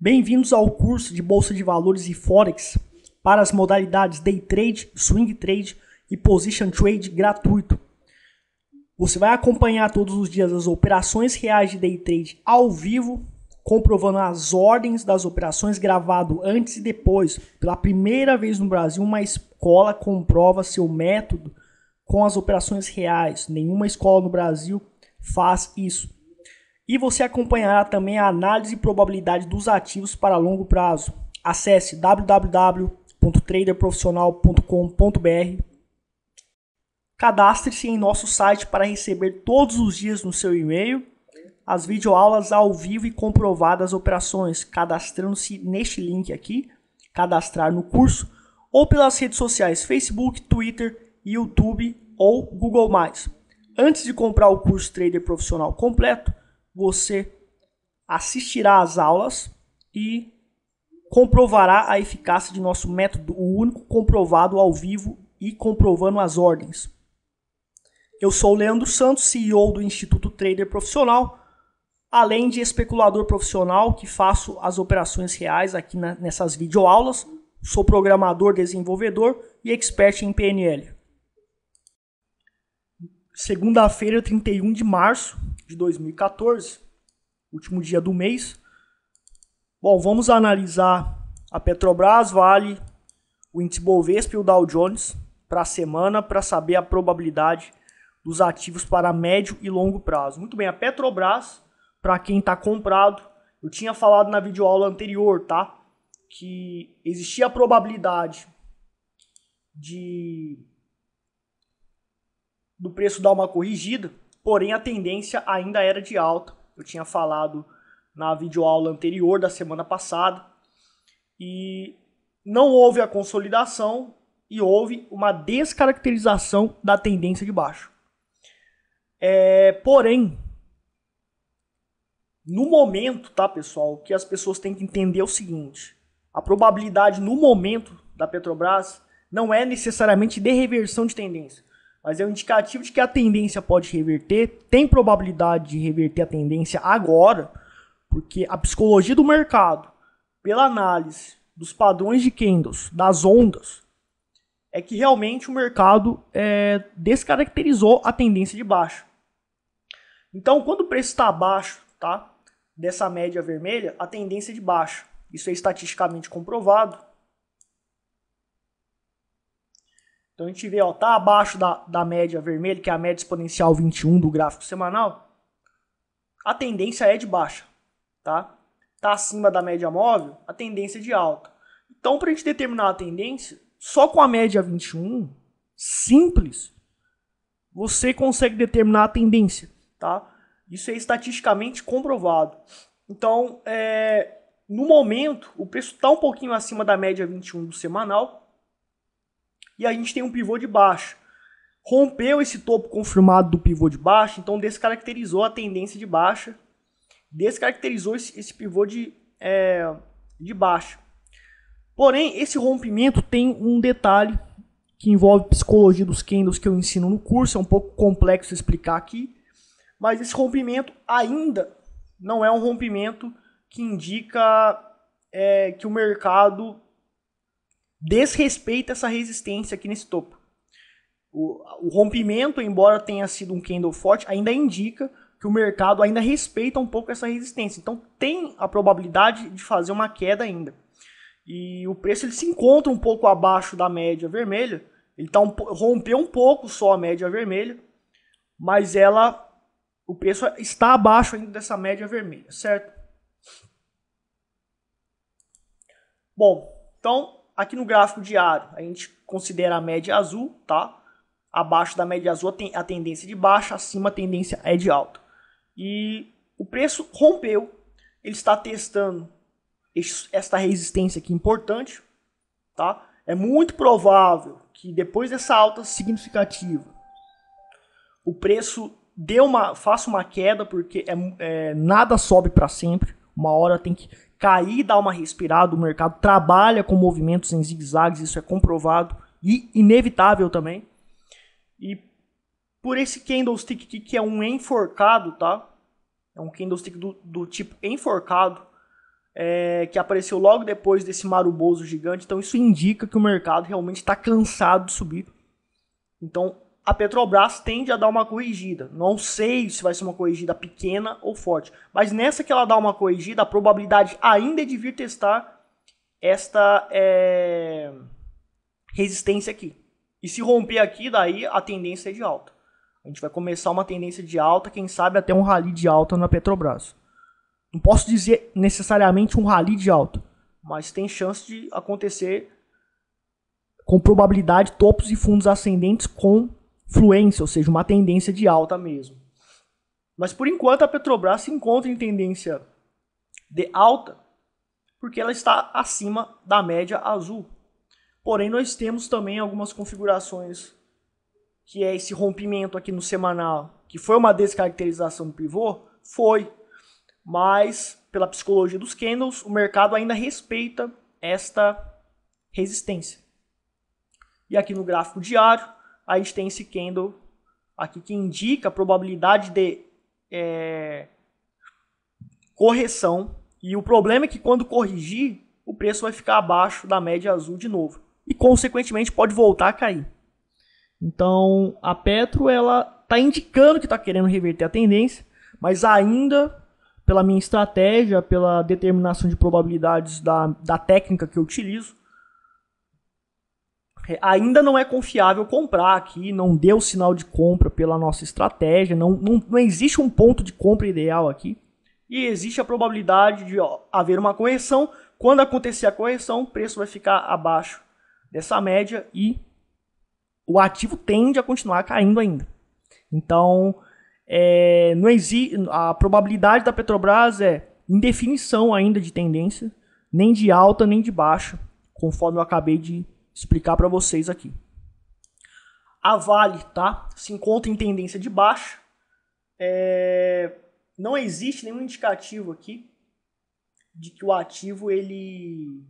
Bem-vindos ao curso de Bolsa de Valores e Forex para as modalidades Day Trade, Swing Trade e Position Trade gratuito. Você vai acompanhar todos os dias as operações reais de Day Trade ao vivo, comprovando as ordens das operações gravado antes e depois. Pela primeira vez no Brasil, uma escola comprova seu método com as operações reais. Nenhuma escola no Brasil faz isso. E você acompanhará também a análise e probabilidade dos ativos para longo prazo. Acesse www.traderprofissional.com.br. Cadastre-se em nosso site para receber todos os dias no seu e-mail as videoaulas ao vivo e comprovadas operações, cadastrando-se neste link aqui, cadastrar no curso, ou pelas redes sociais Facebook, Twitter, YouTube ou Google+. Antes de comprar o curso Trader Profissional completo, você assistirá às aulas e comprovará a eficácia de nosso método, o único comprovado ao vivo e comprovando as ordens. Eu sou o Leandro Santos, CEO do Instituto Trader Profissional, além de especulador profissional que faço as operações reais aqui na, nessas videoaulas. Sou programador, desenvolvedor e expert em PNL. Segunda-feira, 31 de março, de 2014, último dia do mês. Bom, vamos analisar a Petrobras, Vale, o índice Bovespa e o Dow Jones para a semana para saber a probabilidade dos ativos para médio e longo prazo. Muito bem, a Petrobras, para quem está comprado, eu tinha falado na videoaula anterior, tá? Que existia a probabilidade de do preço dar uma corrigida, porém a tendência ainda era de alta. Eu tinha falado na videoaula anterior da semana passada e não houve a consolidação e houve uma descaracterização da tendência de baixo. É, porém, no momento, tá, pessoal, que as pessoas têm que entender é o seguinte: a probabilidade no momento da Petrobras não é necessariamente de reversão de tendência mas é um indicativo de que a tendência pode reverter, tem probabilidade de reverter a tendência agora, porque a psicologia do mercado, pela análise dos padrões de candles, das ondas, é que realmente o mercado é, descaracterizou a tendência de baixa. Então, quando o preço está abaixo tá, dessa média vermelha, a tendência é de baixa. Isso é estatisticamente comprovado. Então a gente vê, ó, tá abaixo da, da média vermelha, que é a média exponencial 21 do gráfico semanal. A tendência é de baixa, tá? Tá acima da média móvel, a tendência é de alta. Então, para a gente determinar a tendência, só com a média 21, simples, você consegue determinar a tendência, tá? Isso é estatisticamente comprovado. Então, é, no momento, o preço está um pouquinho acima da média 21 do semanal, e a gente tem um pivô de baixo. Rompeu esse topo confirmado do pivô de baixo, então descaracterizou a tendência de baixa, descaracterizou esse, esse pivô de, é, de baixo. Porém, esse rompimento tem um detalhe que envolve psicologia dos candles que eu ensino no curso, é um pouco complexo explicar aqui, mas esse rompimento ainda não é um rompimento que indica é, que o mercado desrespeita essa resistência aqui nesse topo. O, o, rompimento, embora tenha sido um candle forte, ainda indica que o mercado ainda respeita um pouco essa resistência. Então tem a probabilidade de fazer uma queda ainda. E o preço ele se encontra um pouco abaixo da média vermelha. Ele tá um, rompeu um pouco só a média vermelha, mas ela o preço está abaixo ainda dessa média vermelha, certo? Bom, então Aqui no gráfico diário, a gente considera a média azul, tá? Abaixo da média azul a tendência de baixa, acima a tendência é de alta. E o preço rompeu, ele está testando esta resistência aqui importante, tá? É muito provável que depois dessa alta significativa, o preço dê uma, faça uma queda, porque é, é nada sobe para sempre. Uma hora tem que cair, dar uma respirada. O mercado trabalha com movimentos em zigue-zagues, isso é comprovado e inevitável também. E por esse candlestick aqui, que é um enforcado, tá? É um candlestick do, do tipo enforcado, é, que apareceu logo depois desse maruboso gigante. Então isso indica que o mercado realmente está cansado de subir. Então a Petrobras tende a dar uma corrigida. Não sei se vai ser uma corrigida pequena ou forte, mas nessa que ela dá uma corrigida, a probabilidade ainda é de vir testar esta é, resistência aqui. E se romper aqui, daí a tendência é de alta. A gente vai começar uma tendência de alta, quem sabe até um rally de alta na Petrobras. Não posso dizer necessariamente um rally de alta, mas tem chance de acontecer com probabilidade topos e fundos ascendentes com fluência, ou seja, uma tendência de alta mesmo. Mas por enquanto a Petrobras se encontra em tendência de alta, porque ela está acima da média azul. Porém, nós temos também algumas configurações que é esse rompimento aqui no semanal, que foi uma descaracterização do pivô, foi, mas pela psicologia dos candles, o mercado ainda respeita esta resistência. E aqui no gráfico diário, a gente tem esse candle aqui que indica a probabilidade de é, correção. E o problema é que quando corrigir, o preço vai ficar abaixo da média azul de novo. E consequentemente pode voltar a cair. Então a Petro ela está indicando que está querendo reverter a tendência, mas ainda pela minha estratégia, pela determinação de probabilidades da, da técnica que eu utilizo, é, ainda não é confiável comprar aqui, não deu sinal de compra pela nossa estratégia, não, não, não existe um ponto de compra ideal aqui. E existe a probabilidade de ó, haver uma correção. Quando acontecer a correção, o preço vai ficar abaixo dessa média e o ativo tende a continuar caindo ainda. Então, é, não a probabilidade da Petrobras é indefinição ainda de tendência, nem de alta nem de baixa, conforme eu acabei de explicar para vocês aqui. A Vale, tá? Se encontra em tendência de baixa. É... Não existe nenhum indicativo aqui de que o ativo ele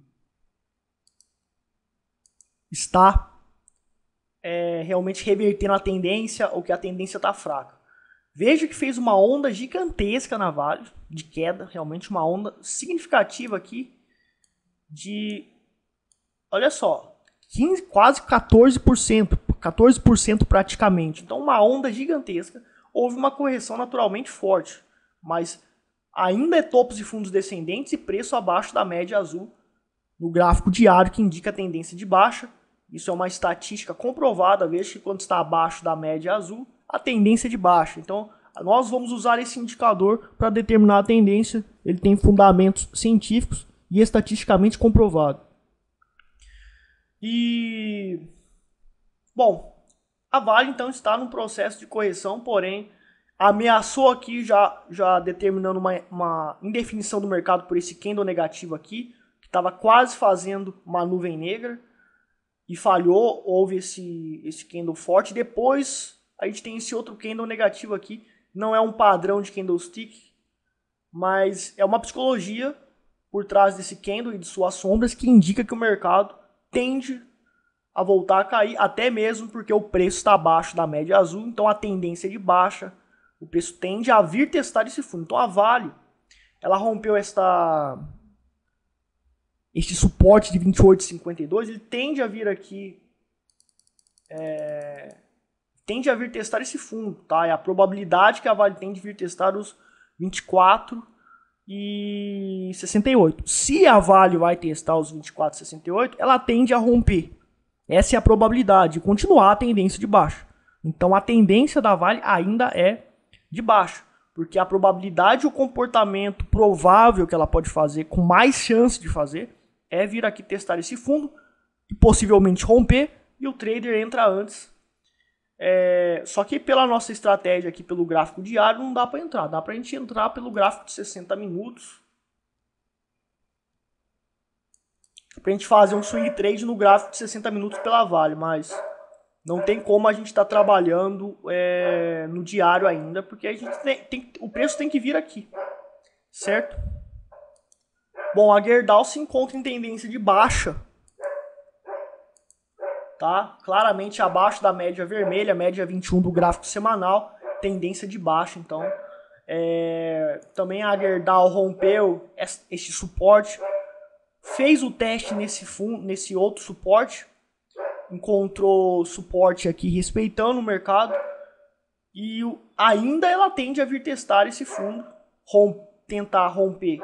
está é, realmente revertendo a tendência ou que a tendência está fraca. Veja que fez uma onda gigantesca na Vale, de queda, realmente uma onda significativa aqui de olha só, 15, quase 14%, 14% praticamente. Então, uma onda gigantesca. Houve uma correção naturalmente forte, mas ainda é topos e fundos descendentes e preço abaixo da média azul no gráfico diário, que indica a tendência de baixa. Isso é uma estatística comprovada, veja que quando está abaixo da média azul, a tendência é de baixa. Então, nós vamos usar esse indicador para determinar a tendência. Ele tem fundamentos científicos e estatisticamente comprovado. E bom, a Vale então está num processo de correção, porém ameaçou aqui já já determinando uma, uma indefinição do mercado por esse candle negativo aqui, que estava quase fazendo uma nuvem negra e falhou, houve esse esse candle forte. Depois a gente tem esse outro candle negativo aqui, não é um padrão de candlestick, mas é uma psicologia por trás desse candle e de suas sombras que indica que o mercado tende a voltar a cair, até mesmo porque o preço está abaixo da média azul, então a tendência é de baixa, o preço tende a vir testar esse fundo. Então a Vale, ela rompeu esta este suporte de 28,52, ele tende a vir aqui é, tende a vir testar esse fundo, tá? É a probabilidade que a Vale tem de vir testar os 24 e 68. Se a Vale vai testar os 24,68, ela tende a romper. Essa é a probabilidade, continuar a tendência de baixo. Então a tendência da Vale ainda é de baixo, porque a probabilidade o comportamento provável que ela pode fazer, com mais chance de fazer, é vir aqui testar esse fundo, e possivelmente romper, e o trader entra antes é, só que pela nossa estratégia aqui, pelo gráfico diário, não dá para entrar. Dá para a gente entrar pelo gráfico de 60 minutos. Para a gente fazer um swing trade no gráfico de 60 minutos pela Vale, mas não tem como a gente estar tá trabalhando é, no diário ainda, porque a gente tem, tem, o preço tem que vir aqui, certo? Bom, a Gerdau se encontra em tendência de baixa tá? Claramente abaixo da média vermelha, média 21 do gráfico semanal, tendência de baixa, então é, também a Gerdau rompeu este suporte, fez o teste nesse fundo, nesse outro suporte, encontrou suporte aqui respeitando o mercado e ainda ela tende a vir testar esse fundo, romp, tentar romper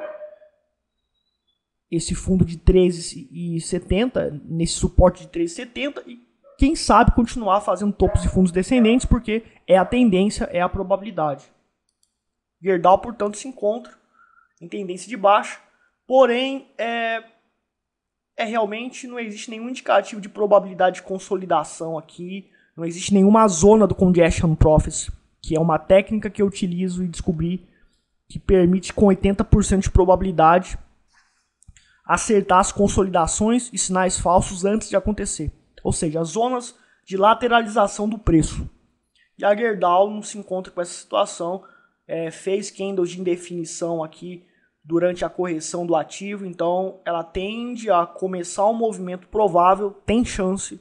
esse fundo de 13,70, nesse suporte de 13,70 e quem sabe continuar fazendo topos e fundos descendentes, porque é a tendência, é a probabilidade. Gerdau, portanto, se encontra em tendência de baixa, porém é, é realmente não existe nenhum indicativo de probabilidade de consolidação aqui, não existe nenhuma zona do congestion profits, que é uma técnica que eu utilizo e descobri que permite com 80% de probabilidade acertar as consolidações e sinais falsos antes de acontecer, ou seja, as zonas de lateralização do preço. E a Gerdau não se encontra com essa situação, é, fez candles de indefinição aqui durante a correção do ativo, então ela tende a começar um movimento provável, tem chance,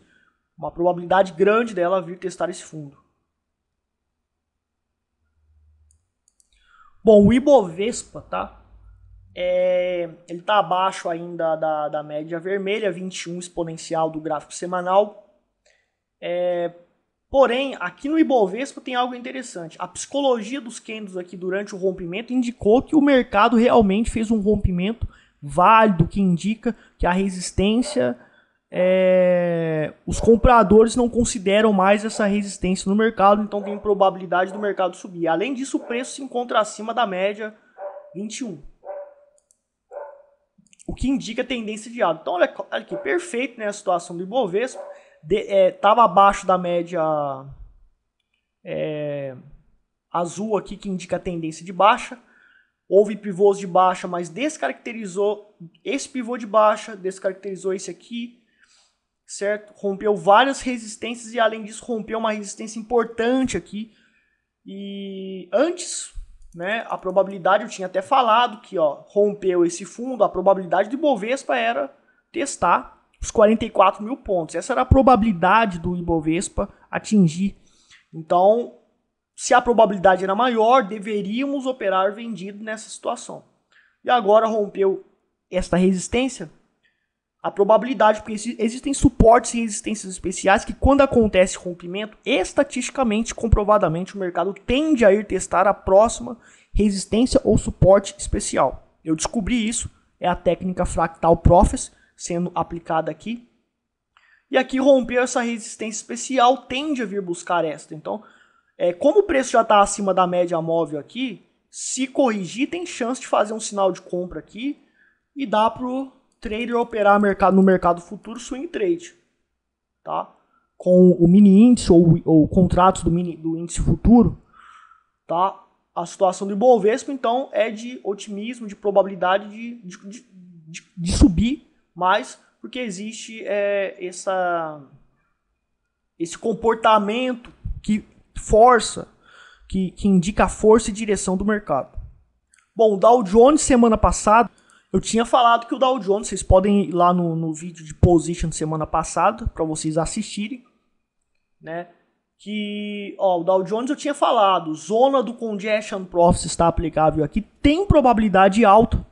uma probabilidade grande dela vir testar esse fundo. Bom, o Ibovespa, tá? É, ele está abaixo ainda da, da média vermelha, 21 exponencial do gráfico semanal. É, porém, aqui no Ibovespa tem algo interessante. A psicologia dos candles aqui durante o rompimento indicou que o mercado realmente fez um rompimento válido, que indica que a resistência... É, os compradores não consideram mais essa resistência no mercado, então tem probabilidade do mercado subir. Além disso, o preço se encontra acima da média 21 o que indica tendência de alta. Então, olha, olha aqui, perfeito né, a situação do Ibovespa, estava é, abaixo da média é, azul aqui, que indica tendência de baixa. Houve pivôs de baixa, mas descaracterizou esse pivô de baixa, descaracterizou esse aqui, certo? Rompeu várias resistências e, além disso, rompeu uma resistência importante aqui. E antes né? A probabilidade, eu tinha até falado que ó, rompeu esse fundo, a probabilidade do Ibovespa era testar os 44 mil pontos. Essa era a probabilidade do Ibovespa atingir. Então, se a probabilidade era maior, deveríamos operar vendido nessa situação. E agora rompeu esta resistência, a probabilidade, porque existem suportes e resistências especiais que, quando acontece rompimento, estatisticamente, comprovadamente, o mercado tende a ir testar a próxima resistência ou suporte especial. Eu descobri isso, é a técnica fractal profits sendo aplicada aqui. E aqui romper essa resistência especial tende a vir buscar esta. Então, é, como o preço já está acima da média móvel aqui, se corrigir, tem chance de fazer um sinal de compra aqui e dá para o trader operar mercado, no mercado futuro swing trade, tá? Com o mini índice ou, o contratos do, mini, do índice futuro, tá? A situação do Ibovespa, então, é de otimismo, de probabilidade de, de, de, de subir mais, porque existe é, essa, esse comportamento que força, que, que indica a força e direção do mercado. Bom, o Dow Jones semana passada eu tinha falado que o Dow Jones, vocês podem ir lá no, no vídeo de position semana passada, para vocês assistirem, né? Que, ó, o Dow Jones eu tinha falado, zona do congestion profits está aplicável aqui, tem probabilidade alta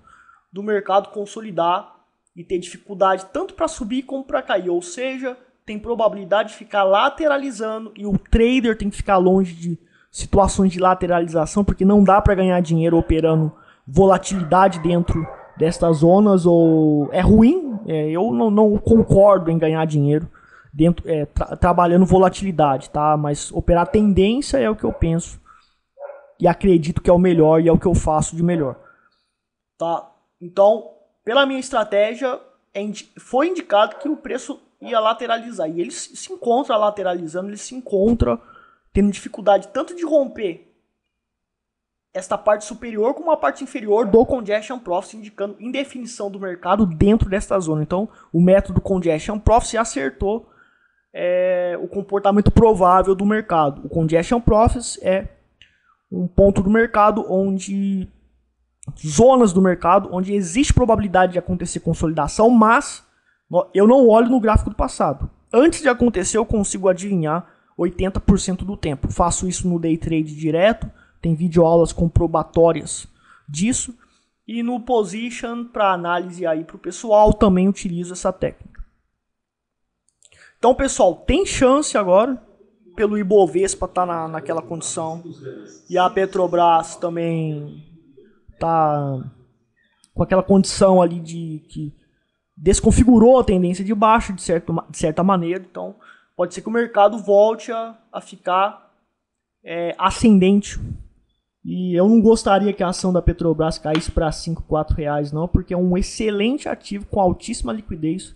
do mercado consolidar e ter dificuldade tanto para subir como para cair, ou seja, tem probabilidade de ficar lateralizando e o trader tem que ficar longe de situações de lateralização, porque não dá para ganhar dinheiro operando volatilidade dentro destas zonas ou é ruim. É, eu não, não, concordo em ganhar dinheiro dentro é, tra trabalhando volatilidade, tá? Mas operar tendência é o que eu penso e acredito que é o melhor e é o que eu faço de melhor, tá? Então, pela minha estratégia, é foi indicado que o preço ia lateralizar e ele se encontra lateralizando, ele se encontra tendo dificuldade tanto de romper esta parte superior com uma parte inferior do Congestion Profit, indicando indefinição do mercado dentro desta zona. Então, o método Congestion Profit acertou é, o comportamento provável do mercado. O Congestion Profit é um ponto do mercado onde zonas do mercado onde existe probabilidade de acontecer consolidação, mas eu não olho no gráfico do passado. Antes de acontecer, eu consigo adivinhar 80% do tempo. Faço isso no day trade direto, tem videoaulas comprobatórias disso. E no position, para análise aí para o pessoal, também utilizo essa técnica. Então, pessoal, tem chance agora pelo Ibovespa tá na, naquela condição. E a Petrobras também tá com aquela condição ali de que desconfigurou a tendência de baixo de, certo, de certa maneira. Então, pode ser que o mercado volte a, a ficar é, ascendente e eu não gostaria que a ação da Petrobras caísse para 5, 4 reais, não, porque é um excelente ativo com altíssima liquidez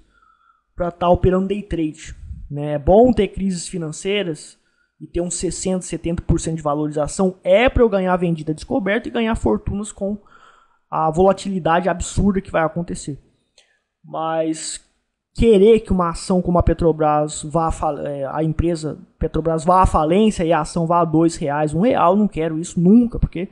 para estar tá operando day trade. Né? É bom ter crises financeiras e ter uns 60, 70% de valorização é para eu ganhar vendida descoberta e ganhar fortunas com a volatilidade absurda que vai acontecer. Mas querer que uma ação como a Petrobras vá a, é, a empresa Petrobras vá à falência e a ação vá a dois reais, um real, não quero isso nunca, porque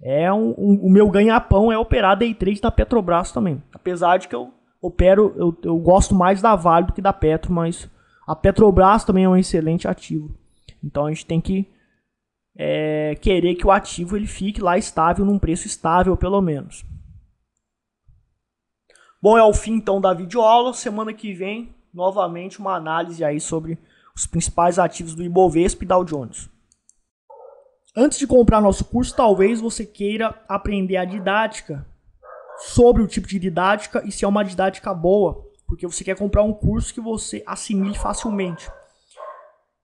é um, um o meu ganha-pão é operar day trade na Petrobras também. Apesar de que eu opero, eu, eu gosto mais da Vale do que da Petro, mas a Petrobras também é um excelente ativo. Então a gente tem que é, querer que o ativo ele fique lá estável, num preço estável pelo menos. Bom, é o fim então da videoaula. Semana que vem, novamente uma análise aí sobre os principais ativos do Ibovespa e Dow Jones. Antes de comprar nosso curso, talvez você queira aprender a didática, sobre o tipo de didática e se é uma didática boa, porque você quer comprar um curso que você assimile facilmente.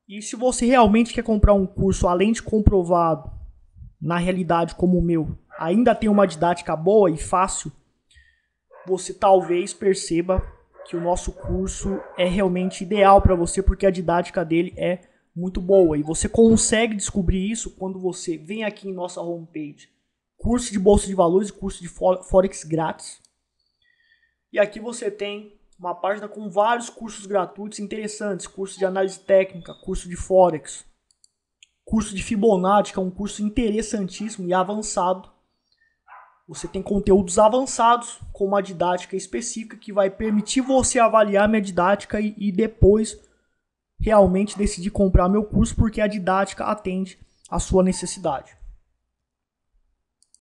E se você realmente quer comprar um curso além de comprovado, na realidade como o meu, ainda tem uma didática boa e fácil você talvez perceba que o nosso curso é realmente ideal para você, porque a didática dele é muito boa. E você consegue descobrir isso quando você vem aqui em nossa homepage. Curso de Bolsa de Valores, e curso de Forex grátis. E aqui você tem uma página com vários cursos gratuitos interessantes. Curso de análise técnica, curso de Forex, curso de Fibonacci, que é um curso interessantíssimo e avançado. Você tem conteúdos avançados com uma didática específica que vai permitir você avaliar minha didática e, e depois realmente decidir comprar meu curso porque a didática atende à sua necessidade.